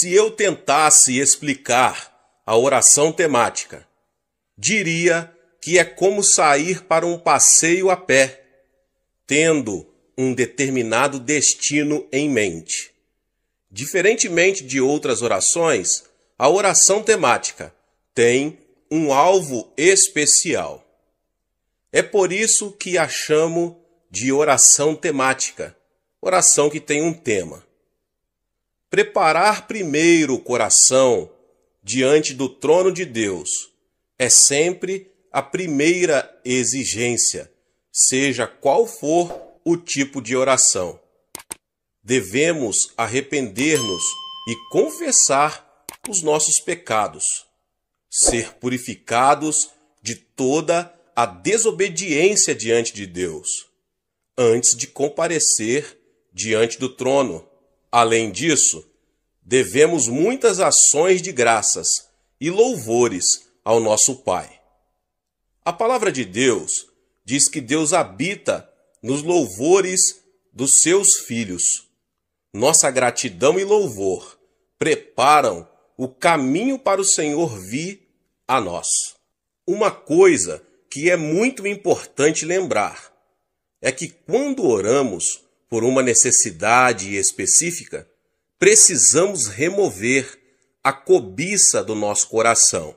Se eu tentasse explicar a oração temática, diria que é como sair para um passeio a pé, tendo um determinado destino em mente. Diferentemente de outras orações, a oração temática tem um alvo especial. É por isso que a chamo de oração temática, oração que tem um tema. Preparar primeiro o coração diante do trono de Deus é sempre a primeira exigência, seja qual for o tipo de oração. Devemos arrepender-nos e confessar os nossos pecados, ser purificados de toda a desobediência diante de Deus, antes de comparecer diante do trono. Além disso, devemos muitas ações de graças e louvores ao nosso Pai. A palavra de Deus diz que Deus habita nos louvores dos seus filhos. Nossa gratidão e louvor preparam o caminho para o Senhor vir a nós. Uma coisa que é muito importante lembrar é que quando oramos, por uma necessidade específica, precisamos remover a cobiça do nosso coração.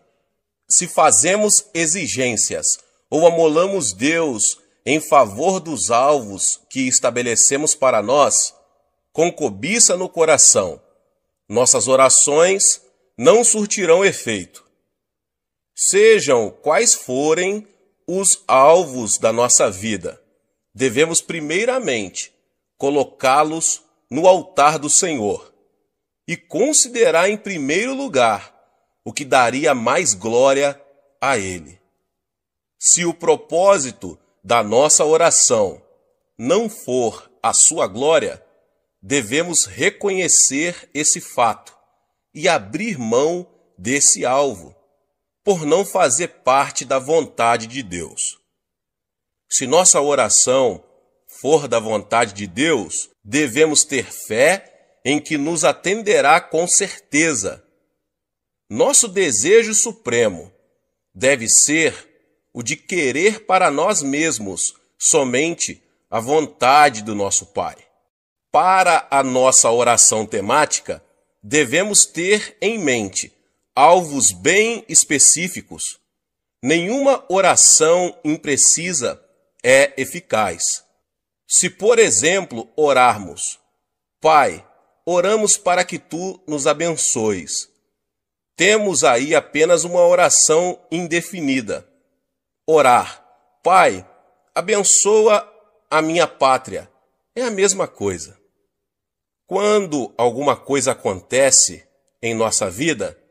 Se fazemos exigências ou amolamos Deus em favor dos alvos que estabelecemos para nós, com cobiça no coração, nossas orações não surtirão efeito. Sejam quais forem os alvos da nossa vida, devemos primeiramente colocá-los no altar do Senhor e considerar em primeiro lugar o que daria mais glória a Ele. Se o propósito da nossa oração não for a sua glória, devemos reconhecer esse fato e abrir mão desse alvo, por não fazer parte da vontade de Deus. Se nossa oração for da vontade de Deus, devemos ter fé em que nos atenderá com certeza. Nosso desejo supremo deve ser o de querer para nós mesmos somente a vontade do nosso Pai. Para a nossa oração temática, devemos ter em mente alvos bem específicos. Nenhuma oração imprecisa é eficaz. Se, por exemplo, orarmos, Pai, oramos para que tu nos abençoes, temos aí apenas uma oração indefinida. Orar, Pai, abençoa a minha pátria, é a mesma coisa. Quando alguma coisa acontece em nossa vida,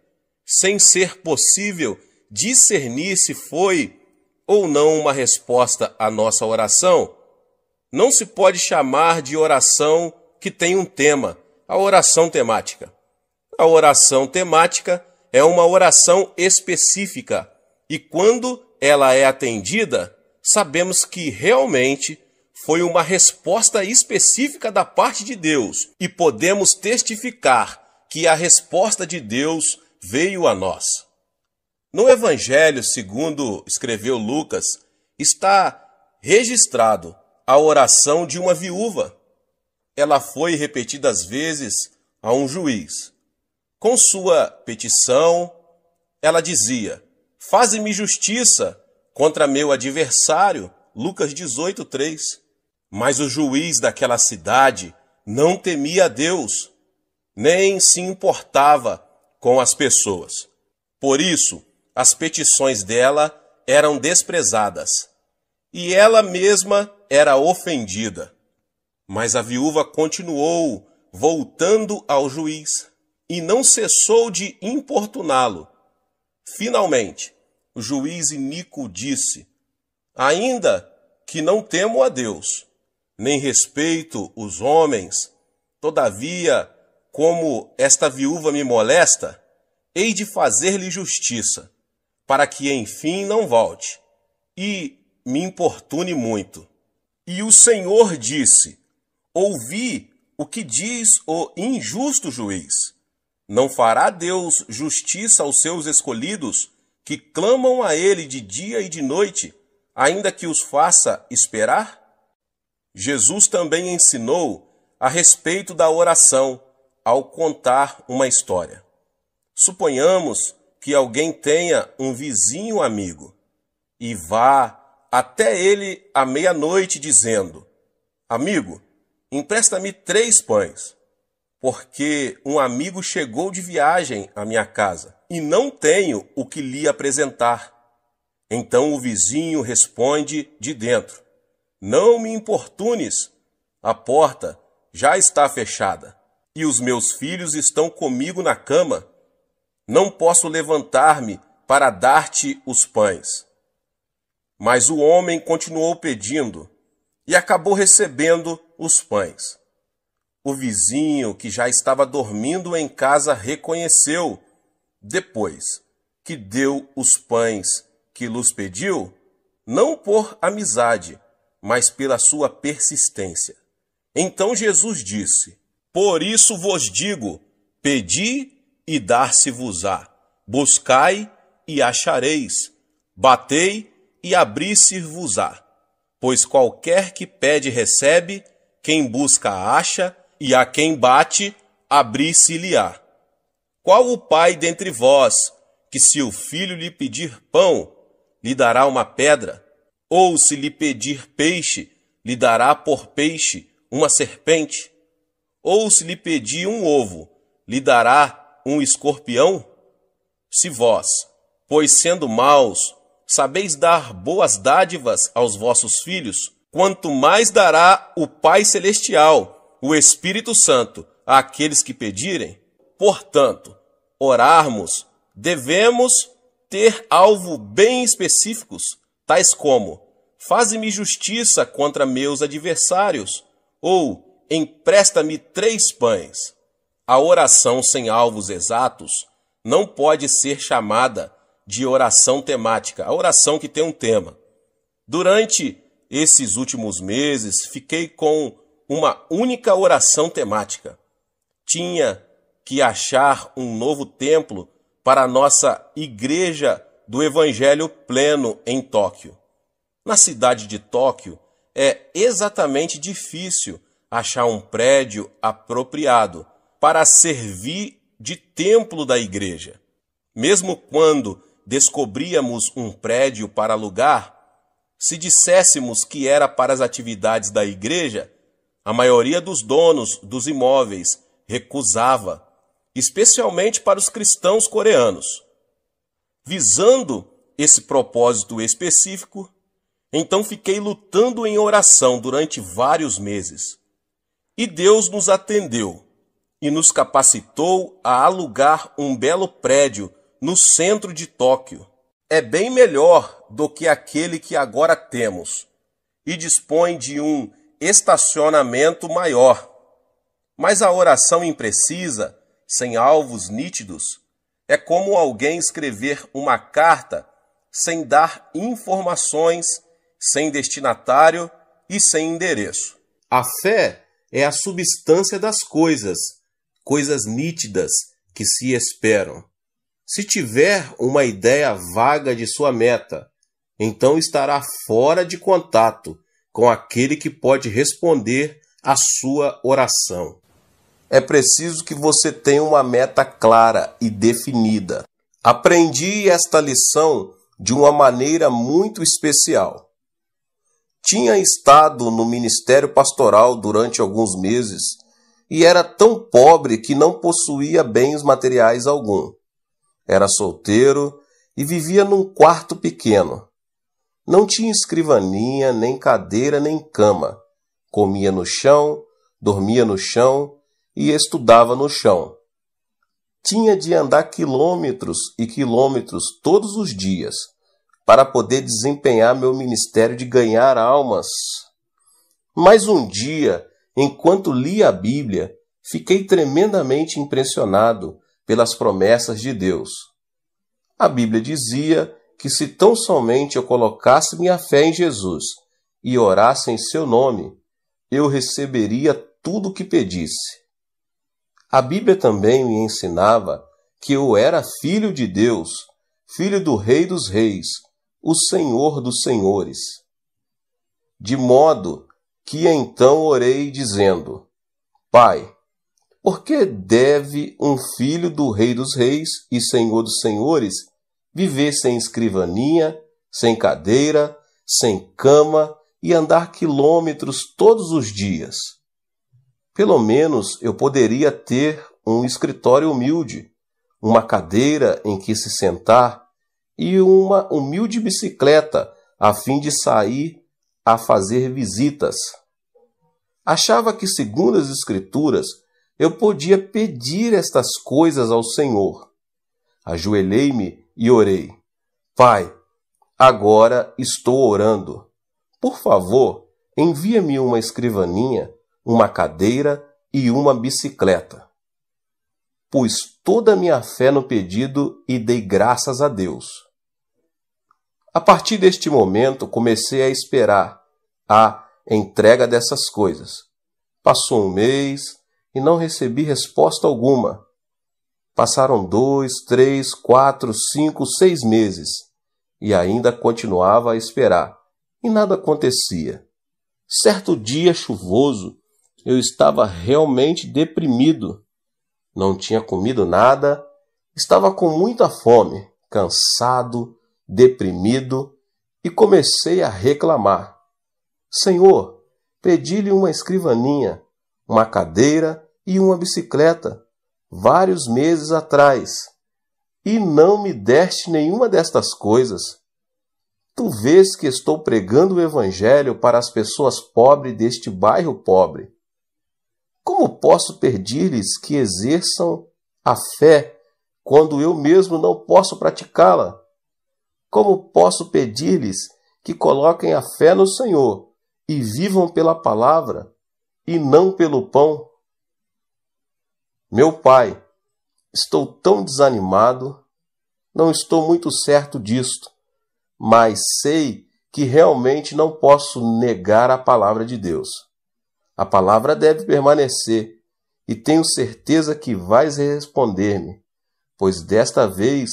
sem ser possível discernir se foi ou não uma resposta à nossa oração, não se pode chamar de oração que tem um tema, a oração temática. A oração temática é uma oração específica e quando ela é atendida, sabemos que realmente foi uma resposta específica da parte de Deus e podemos testificar que a resposta de Deus veio a nós. No Evangelho, segundo escreveu Lucas, está registrado a oração de uma viúva. Ela foi repetidas vezes a um juiz. Com sua petição, ela dizia: Faze-me justiça contra meu adversário. Lucas 18, 3. Mas o juiz daquela cidade não temia a Deus, nem se importava com as pessoas. Por isso, as petições dela eram desprezadas e ela mesma era ofendida. Mas a viúva continuou voltando ao juiz e não cessou de importuná-lo. Finalmente, o juiz Inico disse: Ainda que não temo a Deus, nem respeito os homens, todavia, como esta viúva me molesta, hei de fazer-lhe justiça, para que enfim não volte, e me importune muito. E o Senhor disse: Ouvi o que diz o injusto juiz. Não fará Deus justiça aos seus escolhidos, que clamam a Ele de dia e de noite, ainda que os faça esperar? Jesus também ensinou a respeito da oração ao contar uma história. Suponhamos que alguém tenha um vizinho amigo e vá até ele à meia-noite, dizendo: Amigo, empresta-me três pães, porque um amigo chegou de viagem à minha casa e não tenho o que lhe apresentar. Então o vizinho responde de dentro: Não me importunes, a porta já está fechada e os meus filhos estão comigo na cama. Não posso levantar-me para dar-te os pães. Mas o homem continuou pedindo e acabou recebendo os pães. O vizinho, que já estava dormindo em casa, reconheceu, depois que deu os pães que lhes pediu, não por amizade, mas pela sua persistência. Então Jesus disse: Por isso vos digo: pedi e dar-se-vos-á, buscai e achareis, batei e abrisse vos á Pois qualquer que pede, recebe, quem busca, acha, e a quem bate, abrisse lhe á Qual o pai dentre vós que, se o filho lhe pedir pão, lhe dará uma pedra? Ou se lhe pedir peixe, lhe dará por peixe uma serpente? Ou se lhe pedir um ovo, lhe dará um escorpião? Se vós, pois sendo maus, sabeis dar boas dádivas aos vossos filhos, quanto mais dará o Pai Celestial, o Espírito Santo, àqueles que pedirem? Portanto, orarmos, devemos ter alvo bem específicos, tais como: Faze-me justiça contra meus adversários, ou empresta-me três pães. A oração sem alvos exatos não pode ser chamada de oração temática, a oração que tem um tema. Durante esses últimos meses, fiquei com uma única oração temática. Tinha que achar um novo templo para a nossa Igreja do Evangelho Pleno em Tóquio. Na cidade de Tóquio, é exatamente difícil achar um prédio apropriado para servir de templo da igreja. Mesmo quando descobríamos um prédio para alugar, se disséssemos que era para as atividades da igreja, a maioria dos donos dos imóveis recusava, especialmente para os cristãos coreanos. Visando esse propósito específico, então fiquei lutando em oração durante vários meses. E Deus nos atendeu e nos capacitou a alugar um belo prédio no centro de Tóquio. É bem melhor do que aquele que agora temos e dispõe de um estacionamento maior. Mas a oração imprecisa, sem alvos nítidos, é como alguém escrever uma carta sem dar informações, sem destinatário e sem endereço. A fé é a substância das coisas, coisas nítidas que se esperam. Se tiver uma ideia vaga de sua meta, então estará fora de contato com aquele que pode responder à sua oração. É preciso que você tenha uma meta clara e definida. Aprendi esta lição de uma maneira muito especial. Tinha estado no ministério pastoral durante alguns meses e era tão pobre que não possuía bens materiais algum. Era solteiro e vivia num quarto pequeno. Não tinha escrivaninha, nem cadeira, nem cama. Comia no chão, dormia no chão e estudava no chão. Tinha de andar quilômetros e quilômetros todos os dias para poder desempenhar meu ministério de ganhar almas. Mas um dia, enquanto li a Bíblia, fiquei tremendamente impressionado pelas promessas de Deus. A Bíblia dizia que se tão somente eu colocasse minha fé em Jesus e orasse em seu nome, eu receberia tudo o que pedisse. A Bíblia também me ensinava que eu era filho de Deus, filho do Rei dos Reis, o Senhor dos Senhores. De modo que então orei dizendo: Pai, por que deve um filho do Rei dos Reis e Senhor dos Senhores viver sem escrivaninha, sem cadeira, sem cama e andar quilômetros todos os dias? Pelo menos eu poderia ter um escritório humilde, uma cadeira em que se sentar e uma humilde bicicleta a fim de sair a fazer visitas. Achava que, segundo as Escrituras, eu podia pedir estas coisas ao Senhor. Ajoelhei-me e orei. Pai, agora estou orando. Por favor, envia-me uma escrivaninha, uma cadeira e uma bicicleta. Pus toda a minha fé no pedido e dei graças a Deus. A partir deste momento, comecei a esperar a entrega dessas coisas. Passou um mês, e não recebi resposta alguma. Passaram dois, três, quatro, cinco, seis meses e ainda continuava a esperar e nada acontecia. Certo dia chuvoso, eu estava realmente deprimido. Não tinha comido nada, estava com muita fome, cansado, deprimido e comecei a reclamar. Senhor, pedi-lhe uma escrivaninha uma cadeira e uma bicicleta, vários meses atrás, e não me deste nenhuma destas coisas. Tu vês que estou pregando o Evangelho para as pessoas pobres deste bairro pobre. Como posso pedir-lhes que exerçam a fé quando eu mesmo não posso praticá-la? Como posso pedir-lhes que coloquem a fé no Senhor e vivam pela palavra e não pelo pão. Meu pai, estou tão desanimado, não estou muito certo disto, mas sei que realmente não posso negar a palavra de Deus. A palavra deve permanecer, e tenho certeza que vais responder-me, pois desta vez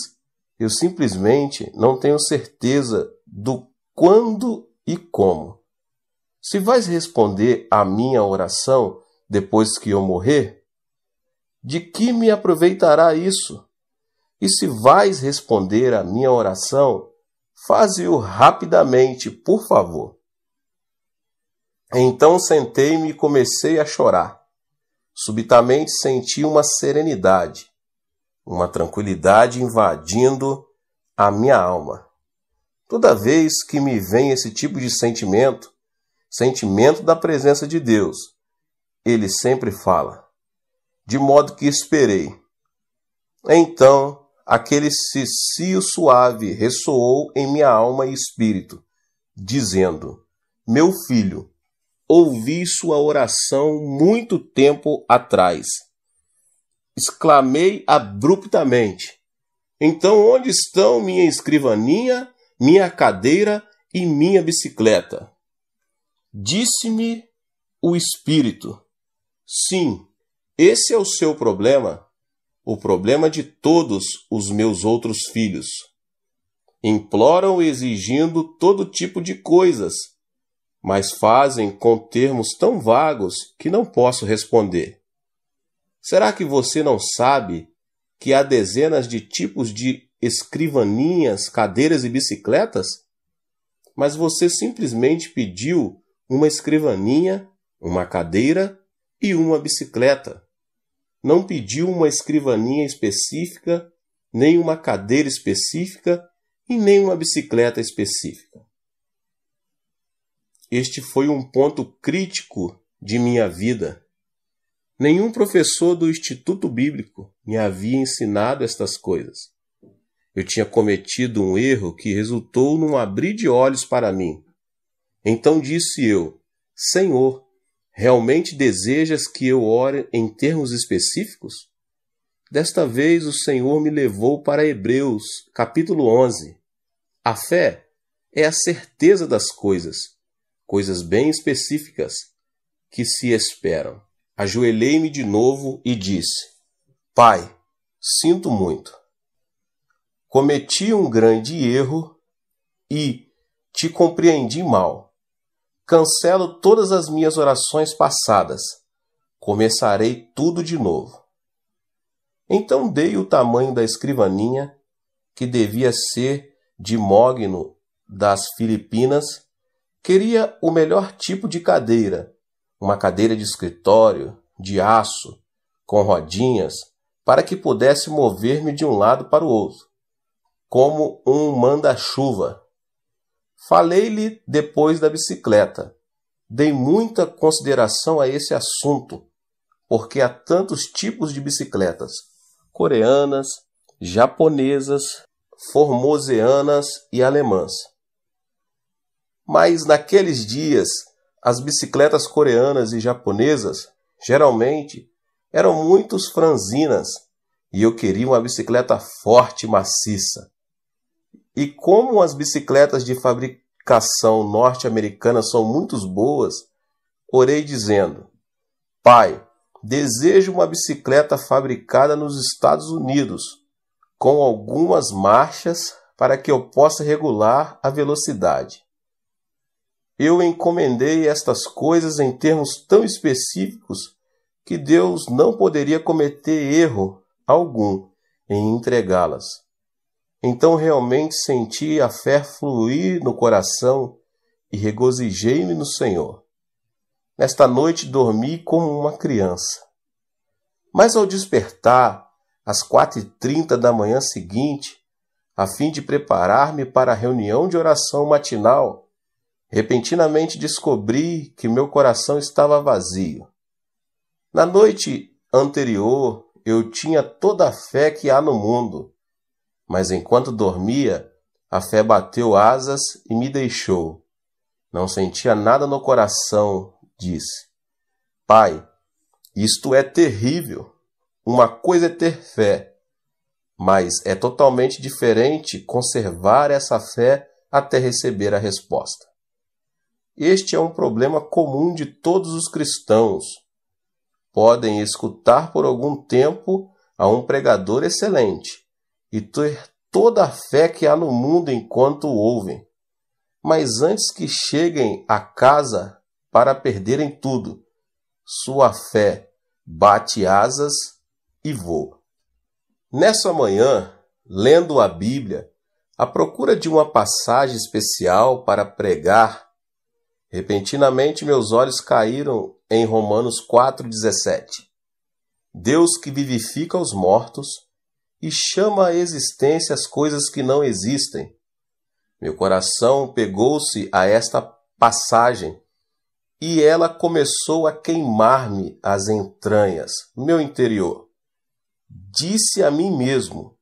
eu simplesmente não tenho certeza do quando e como. Se vais responder à minha oração depois que eu morrer? De que me aproveitará isso? E se vais responder à minha oração, faze-o rapidamente, por favor. Então sentei-me e comecei a chorar. Subitamente senti uma serenidade, uma tranquilidade invadindo a minha alma. Toda vez que me vem esse tipo de sentimento, sentimento da presença de Deus, ele sempre fala, de modo que esperei. Então, aquele cicio suave ressoou em minha alma e espírito, dizendo: Meu filho, ouvi sua oração muito tempo atrás. Exclamei abruptamente: Então, onde estão minha escrivaninha, minha cadeira e minha bicicleta? Disse-me o Espírito: Sim, esse é o seu problema, o problema de todos os meus outros filhos. Imploram exigindo todo tipo de coisas, mas fazem com termos tão vagos que não posso responder. Será que você não sabe que há dezenas de tipos de escrivaninhas, cadeiras e bicicletas? Mas você simplesmente pediu uma escrivaninha, uma cadeira e uma bicicleta. Não pediu uma escrivaninha específica, nem uma cadeira específica e nem uma bicicleta específica. Este foi um ponto crítico de minha vida. Nenhum professor do Instituto Bíblico me havia ensinado estas coisas. Eu tinha cometido um erro que resultou num abrir de olhos para mim. Então disse eu: Senhor, realmente desejas que eu ore em termos específicos? Desta vez o Senhor me levou para Hebreus, capítulo 11. A fé é a certeza das coisas, coisas bem específicas que se esperam. Ajoelhei-me de novo e disse: Pai, sinto muito. Cometi um grande erro e te compreendi mal Cancelo todas as minhas orações passadas. Começarei tudo de novo. Então dei o tamanho da escrivaninha, que devia ser de mogno das Filipinas, queria o melhor tipo de cadeira, uma cadeira de escritório, de aço, com rodinhas, para que pudesse mover-me de um lado para o outro, como um manda-chuva. Falei-lhe depois da bicicleta. Dei muita consideração a esse assunto, porque há tantos tipos de bicicletas: coreanas, japonesas, formoseanas e alemãs. Mas naqueles dias, as bicicletas coreanas e japonesas geralmente eram muito franzinas e eu queria uma bicicleta forte e maciça. E como as bicicletas de fabricação norte-americana são muito boas, orei dizendo: Pai, desejo uma bicicleta fabricada nos Estados Unidos, com algumas marchas para que eu possa regular a velocidade. Eu encomendei estas coisas em termos tão específicos que Deus não poderia cometer erro algum em entregá-las. Então realmente senti a fé fluir no coração e regozijei-me no Senhor. Nesta noite dormi como uma criança. Mas ao despertar, às quatro e trinta da manhã seguinte, a fim de preparar-me para a reunião de oração matinal, repentinamente descobri que meu coração estava vazio. Na noite anterior, eu tinha toda a fé que há no mundo mas enquanto dormia, a fé bateu asas e me deixou. Não sentia nada no coração, disse: Pai, isto é terrível. Uma coisa é ter fé, mas é totalmente diferente conservar essa fé até receber a resposta. Este é um problema comum de todos os cristãos. Podem escutar por algum tempo a um pregador excelente, e ter toda a fé que há no mundo enquanto o ouvem. Mas antes que cheguem à casa para perderem tudo, sua fé bate asas e voa. Nessa manhã, lendo a Bíblia, à procura de uma passagem especial para pregar, repentinamente meus olhos caíram em Romanos 4,17. Deus que vivifica os mortos e chama à existência as coisas que não existem. Meu coração pegou-se a esta passagem e ela começou a queimar-me as entranhas, meu interior. Disse a mim mesmo: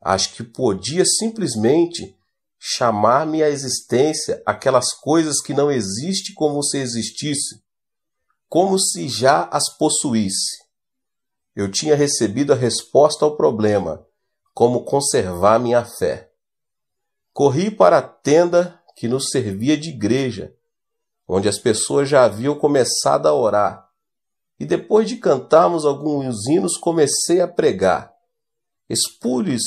acho que podia simplesmente chamar-me à existência aquelas coisas que não existem como se existisse, como se já as possuísse eu tinha recebido a resposta ao problema: como conservar minha fé. Corri para a tenda que nos servia de igreja, onde as pessoas já haviam começado a orar, e depois de cantarmos alguns hinos, comecei a pregar. Expus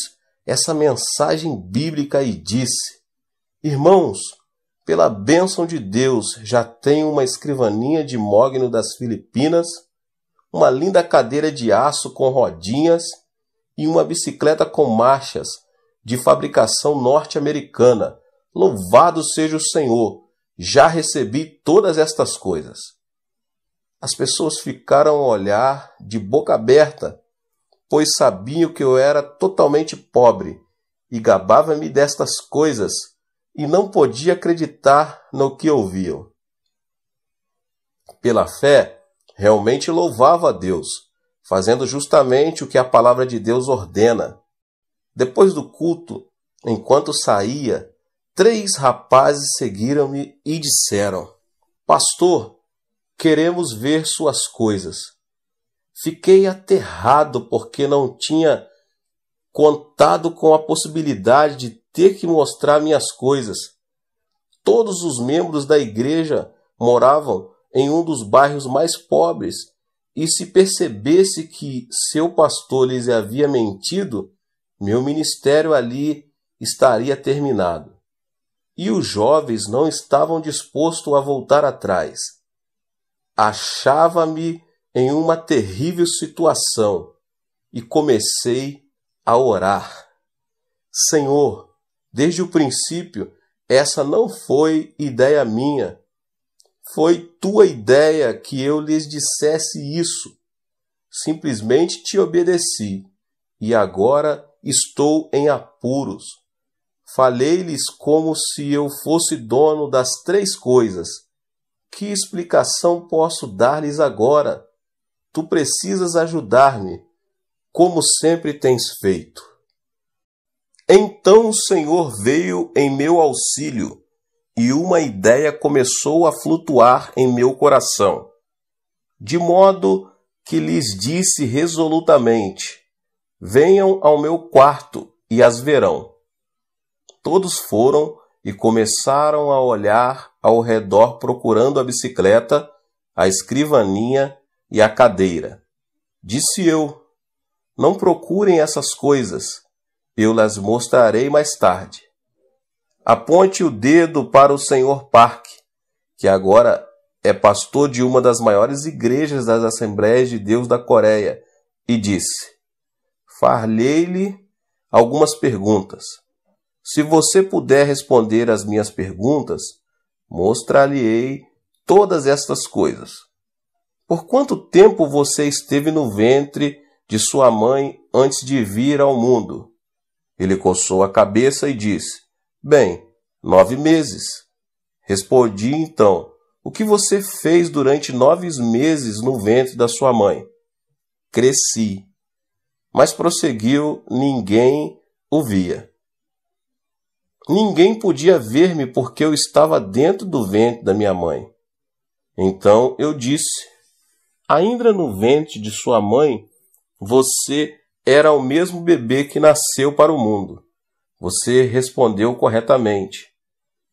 essa mensagem bíblica e disse: Irmãos, pela bênção de Deus, já tenho uma escrivaninha de mogno das Filipinas uma linda cadeira de aço com rodinhas e uma bicicleta com marchas de fabricação norte-americana. Louvado seja o Senhor! Já recebi todas estas coisas. As pessoas ficaram a olhar de boca aberta, pois sabiam que eu era totalmente pobre e gabava-me destas coisas e não podia acreditar no que ouviam. Pela fé, Realmente louvava a Deus, fazendo justamente o que a palavra de Deus ordena. Depois do culto, enquanto saía, três rapazes seguiram-me e disseram: Pastor, queremos ver suas coisas. Fiquei aterrado porque não tinha contado com a possibilidade de ter que mostrar minhas coisas. Todos os membros da igreja moravam em um dos bairros mais pobres, e se percebesse que seu pastor lhes havia mentido, meu ministério ali estaria terminado. E os jovens não estavam dispostos a voltar atrás. Achava-me em uma terrível situação e comecei a orar. Senhor, desde o princípio, essa não foi ideia minha foi tua ideia que eu lhes dissesse isso. Simplesmente te obedeci, e agora estou em apuros. Falei-lhes como se eu fosse dono das três coisas. Que explicação posso dar-lhes agora? Tu precisas ajudar-me, como sempre tens feito. Então o Senhor veio em meu auxílio e uma ideia começou a flutuar em meu coração, de modo que lhes disse resolutamente: Venham ao meu quarto e as verão. Todos foram e começaram a olhar ao redor procurando a bicicleta, a escrivaninha e a cadeira. Disse eu: Não procurem essas coisas, eu las mostrarei mais tarde. Aponte o dedo para o senhor Park, que agora é pastor de uma das maiores igrejas das Assembleias de Deus da Coreia, e disse: falei lhe algumas perguntas. Se você puder responder às minhas perguntas, mostrar-lhe-ei todas estas coisas. Por quanto tempo você esteve no ventre de sua mãe antes de vir ao mundo? Ele coçou a cabeça e disse: Bem, nove meses. Respondi então: O que você fez durante nove meses no ventre da sua mãe? Cresci. Mas prosseguiu, ninguém o via. Ninguém podia ver-me porque eu estava dentro do ventre da minha mãe. Então eu disse: Ainda no ventre de sua mãe, você era o mesmo bebê que nasceu para o mundo. Você respondeu corretamente.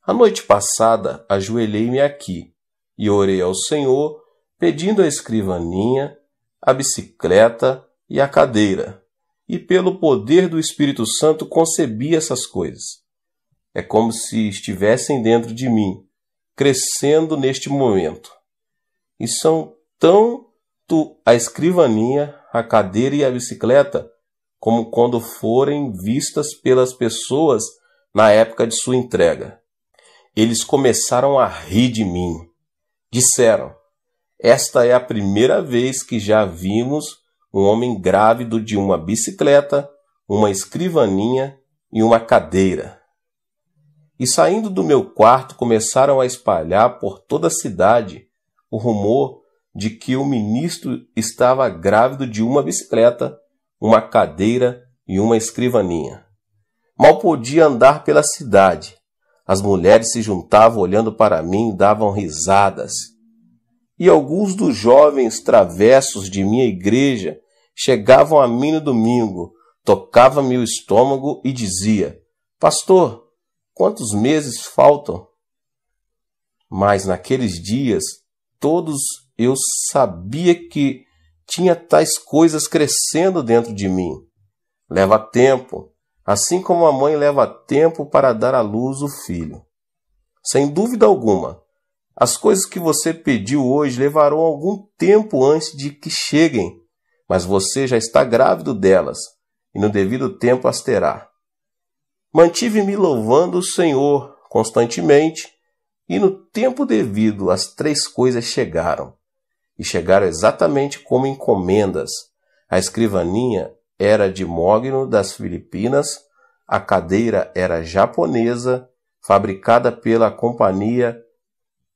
A noite passada ajoelhei-me aqui e orei ao Senhor, pedindo a escrivaninha, a bicicleta e a cadeira, e pelo poder do Espírito Santo concebi essas coisas. É como se estivessem dentro de mim, crescendo neste momento. E são tanto a escrivaninha, a cadeira e a bicicleta como quando forem vistas pelas pessoas na época de sua entrega. Eles começaram a rir de mim. Disseram: Esta é a primeira vez que já vimos um homem grávido de uma bicicleta, uma escrivaninha e uma cadeira. E saindo do meu quarto, começaram a espalhar por toda a cidade o rumor de que o ministro estava grávido de uma bicicleta, uma cadeira e uma escrivaninha. Mal podia andar pela cidade. As mulheres se juntavam olhando para mim e davam risadas. E alguns dos jovens travessos de minha igreja chegavam a mim no domingo, tocava-me o estômago e dizia: Pastor, quantos meses faltam? Mas naqueles dias, todos eu sabia que tinha tais coisas crescendo dentro de mim. Leva tempo, assim como a mãe leva tempo para dar à luz o filho. Sem dúvida alguma, as coisas que você pediu hoje levarão algum tempo antes de que cheguem, mas você já está grávido delas e no devido tempo as terá. Mantive-me louvando o Senhor constantemente e no tempo devido as três coisas chegaram e chegaram exatamente como encomendas. A escrivaninha era de mogno das Filipinas, a cadeira era japonesa, fabricada pela companhia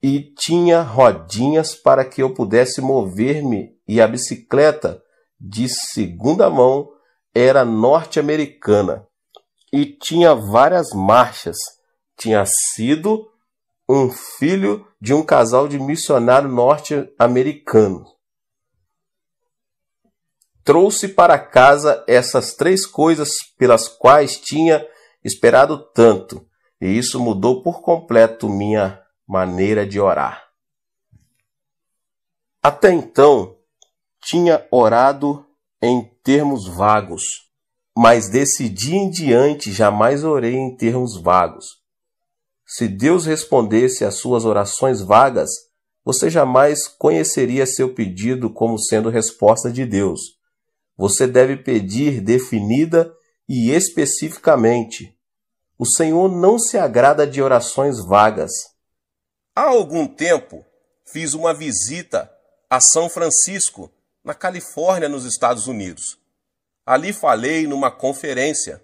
e tinha rodinhas para que eu pudesse mover-me e a bicicleta de segunda mão era norte-americana e tinha várias marchas. Tinha sido um filho de um casal de missionário norte-americano. Trouxe para casa essas três coisas pelas quais tinha esperado tanto, e isso mudou por completo minha maneira de orar. Até então, tinha orado em termos vagos, mas desse dia em diante jamais orei em termos vagos. Se Deus respondesse às suas orações vagas, você jamais conheceria seu pedido como sendo resposta de Deus. Você deve pedir definida e especificamente. O Senhor não se agrada de orações vagas. Há algum tempo, fiz uma visita a São Francisco, na Califórnia, nos Estados Unidos. Ali falei numa conferência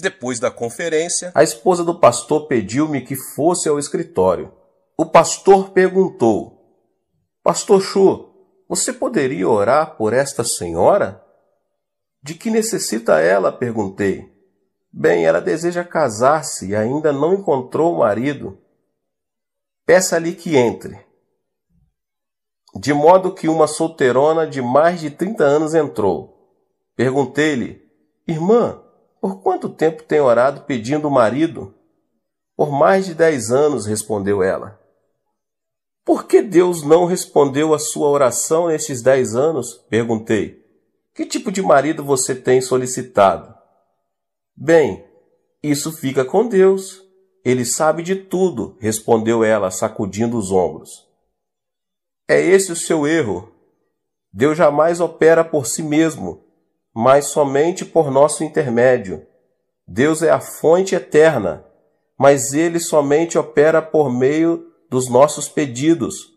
depois da conferência, a esposa do pastor pediu-me que fosse ao escritório. O pastor perguntou: Pastor Chu, você poderia orar por esta senhora? De que necessita ela? perguntei. Bem, ela deseja casar-se e ainda não encontrou o marido. Peça-lhe que entre. De modo que uma solteirona de mais de 30 anos entrou. Perguntei-lhe: Irmã, por quanto tempo tem orado pedindo o marido? Por mais de dez anos, respondeu ela. Por que Deus não respondeu a sua oração nestes dez anos? Perguntei. Que tipo de marido você tem solicitado? Bem, isso fica com Deus. Ele sabe de tudo, respondeu ela, sacudindo os ombros. É esse o seu erro. Deus jamais opera por si mesmo, mas somente por nosso intermédio. Deus é a fonte eterna, mas Ele somente opera por meio dos nossos pedidos.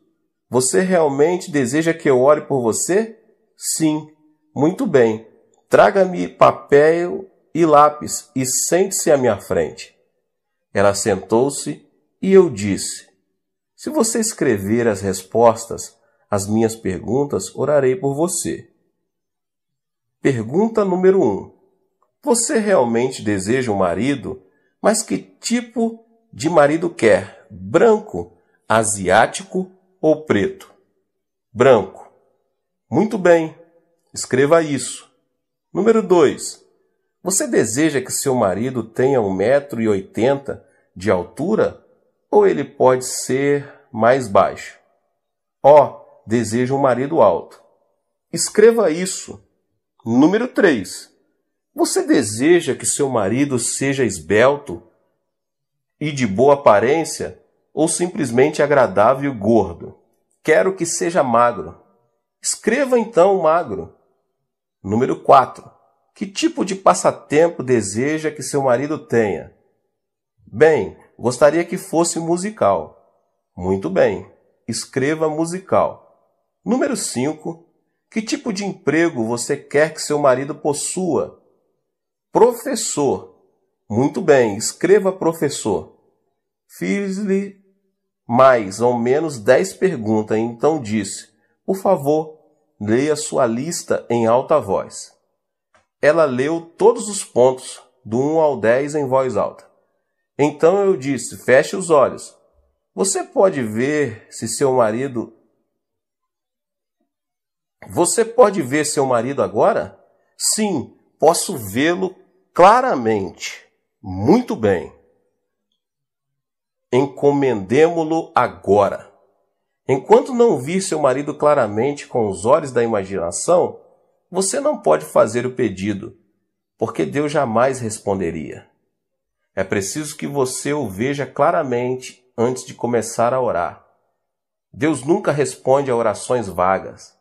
Você realmente deseja que eu ore por você? Sim. Muito bem. Traga-me papel e lápis e sente-se à minha frente. Ela sentou-se e eu disse: Se você escrever as respostas às minhas perguntas, orarei por você. Pergunta número 1. Um. Você realmente deseja um marido? Mas que tipo de marido quer? Branco, asiático ou preto? Branco. Muito bem. Escreva isso. Número 2. Você deseja que seu marido tenha 1,80m de altura ou ele pode ser mais baixo? Ó, oh, deseja um marido alto. Escreva isso. Número 3. Você deseja que seu marido seja esbelto e de boa aparência ou simplesmente agradável e gordo? Quero que seja magro. Escreva então magro. Número 4. Que tipo de passatempo deseja que seu marido tenha? Bem, gostaria que fosse musical. Muito bem. Escreva musical. Número 5. Que tipo de emprego você quer que seu marido possua? Professor. Muito bem, escreva professor. Fiz-lhe mais ou menos 10 perguntas, então disse: Por favor, leia sua lista em alta voz. Ela leu todos os pontos, do 1 ao 10, em voz alta. Então eu disse: Feche os olhos. Você pode ver se seu marido você pode ver seu marido agora? Sim, posso vê-lo claramente. Muito bem. Encomendemo-lo agora. Enquanto não vir seu marido claramente com os olhos da imaginação, você não pode fazer o pedido, porque Deus jamais responderia. É preciso que você o veja claramente antes de começar a orar. Deus nunca responde a orações vagas.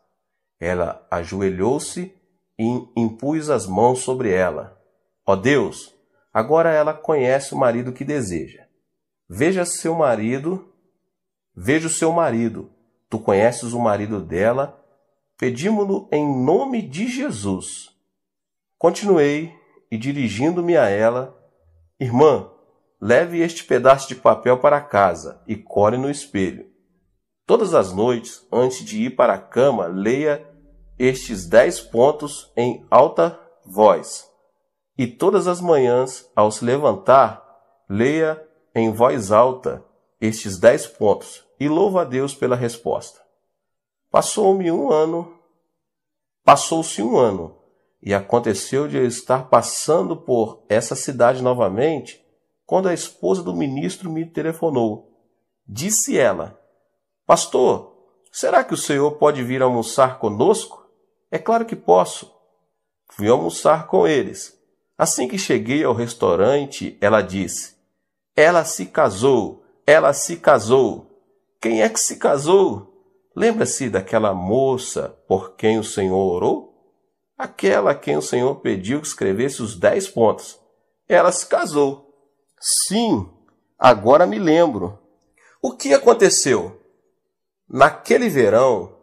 Ela ajoelhou-se e impus as mãos sobre ela. Ó oh Deus! Agora ela conhece o marido que deseja. Veja seu marido, veja o seu marido. Tu conheces o marido dela. Pedimo-lo em nome de Jesus. Continuei e dirigindo-me a ela, irmã, leve este pedaço de papel para casa e core no espelho. Todas as noites, antes de ir para a cama, leia estes dez pontos em alta voz. E todas as manhãs, ao se levantar, leia em voz alta estes dez pontos e louva a Deus pela resposta. Passou-me um ano, passou-se um ano, e aconteceu de eu estar passando por essa cidade novamente quando a esposa do ministro me telefonou. Disse ela: Pastor, será que o senhor pode vir almoçar conosco? É claro que posso. Fui almoçar com eles. Assim que cheguei ao restaurante, ela disse: Ela se casou, ela se casou. Quem é que se casou? Lembra-se daquela moça por quem o Senhor orou? Aquela a quem o Senhor pediu que escrevesse os dez pontos. Ela se casou. Sim, agora me lembro. O que aconteceu? Naquele verão,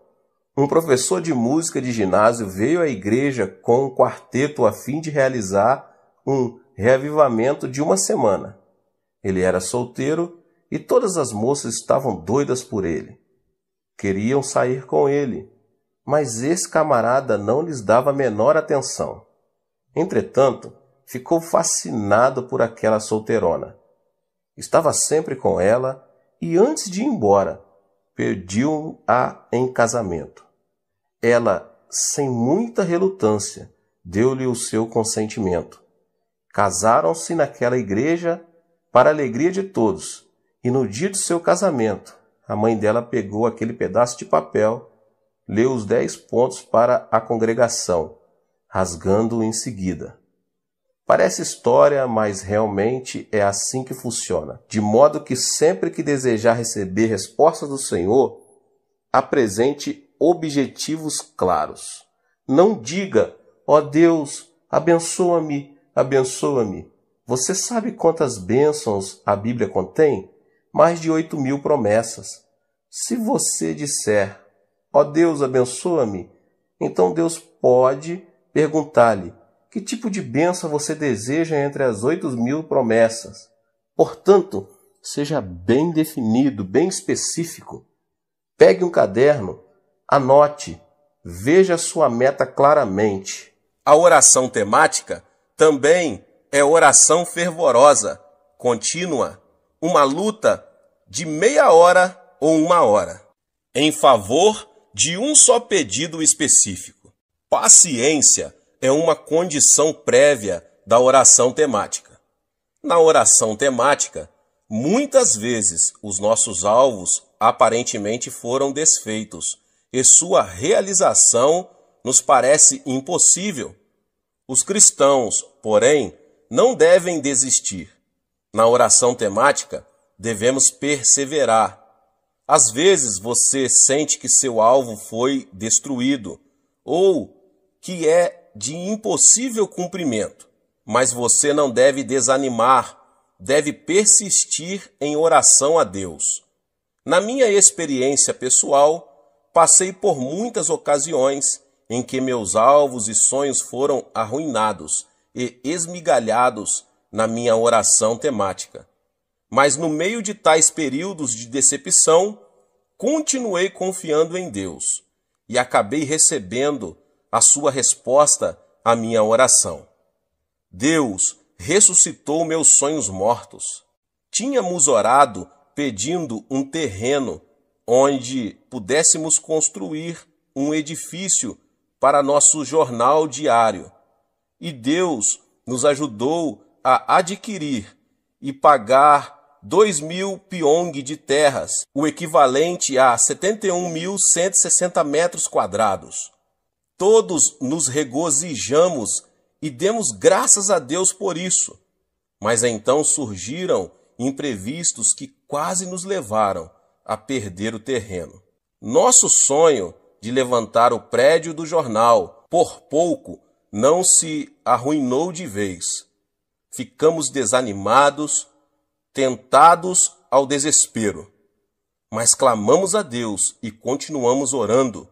um professor de música de ginásio veio à igreja com um quarteto a fim de realizar um reavivamento de uma semana. Ele era solteiro e todas as moças estavam doidas por ele. Queriam sair com ele, mas esse camarada não lhes dava a menor atenção. Entretanto, ficou fascinado por aquela solteirona. Estava sempre com ela e, antes de ir embora, pediu-a em casamento ela, sem muita relutância, deu-lhe o seu consentimento. Casaram-se naquela igreja para alegria de todos, e no dia do seu casamento, a mãe dela pegou aquele pedaço de papel, leu os dez pontos para a congregação, rasgando-o em seguida. Parece história, mas realmente é assim que funciona. De modo que sempre que desejar receber respostas do Senhor, apresente objetivos claros. Não diga, ó oh Deus, abençoa-me, abençoa-me. Você sabe quantas bênçãos a Bíblia contém? Mais de oito mil promessas. Se você disser, ó oh Deus, abençoa-me, então Deus pode perguntar-lhe, que tipo de bênção você deseja entre as oito mil promessas? Portanto, seja bem definido, bem específico. Pegue um caderno, Anote, veja sua meta claramente. A oração temática também é oração fervorosa, contínua, uma luta de meia hora ou uma hora, em favor de um só pedido específico. Paciência é uma condição prévia da oração temática. Na oração temática, muitas vezes os nossos alvos aparentemente foram desfeitos e sua realização nos parece impossível. Os cristãos, porém, não devem desistir. Na oração temática, devemos perseverar. Às vezes você sente que seu alvo foi destruído ou que é de impossível cumprimento, mas você não deve desanimar, deve persistir em oração a Deus. Na minha experiência pessoal, Passei por muitas ocasiões em que meus alvos e sonhos foram arruinados e esmigalhados na minha oração temática. Mas no meio de tais períodos de decepção, continuei confiando em Deus e acabei recebendo a sua resposta à minha oração. Deus ressuscitou meus sonhos mortos. Tínhamos orado pedindo um terreno onde pudéssemos construir um edifício para nosso jornal diário. E Deus nos ajudou a adquirir e pagar 2 mil pyong de terras, o equivalente a 71.160 metros quadrados. Todos nos regozijamos e demos graças a Deus por isso. Mas então surgiram imprevistos que quase nos levaram a perder o terreno. Nosso sonho de levantar o prédio do jornal, por pouco, não se arruinou de vez. Ficamos desanimados, tentados ao desespero. Mas clamamos a Deus e continuamos orando,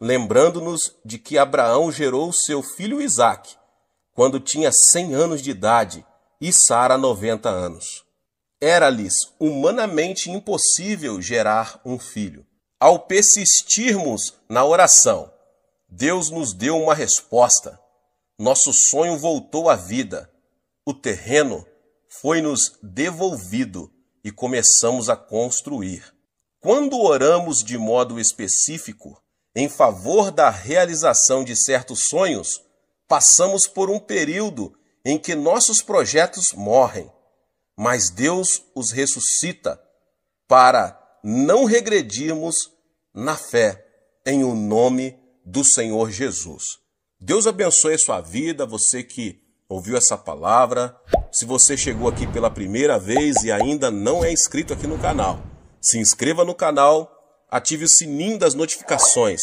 lembrando-nos de que Abraão gerou seu filho Isaque quando tinha cem anos de idade e Sara noventa anos era-lhes humanamente impossível gerar um filho. Ao persistirmos na oração, Deus nos deu uma resposta. Nosso sonho voltou à vida. O terreno foi-nos devolvido e começamos a construir. Quando oramos de modo específico, em favor da realização de certos sonhos, passamos por um período em que nossos projetos morrem mas Deus os ressuscita para não regredirmos na fé em o nome do Senhor Jesus. Deus abençoe a sua vida, você que ouviu essa palavra. Se você chegou aqui pela primeira vez e ainda não é inscrito aqui no canal, se inscreva no canal, ative o sininho das notificações.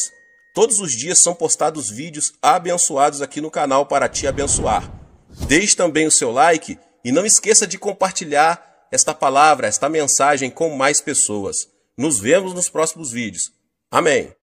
Todos os dias são postados vídeos abençoados aqui no canal para te abençoar. Deixe também o seu like e não esqueça de compartilhar esta palavra, esta mensagem com mais pessoas. Nos vemos nos próximos vídeos. Amém.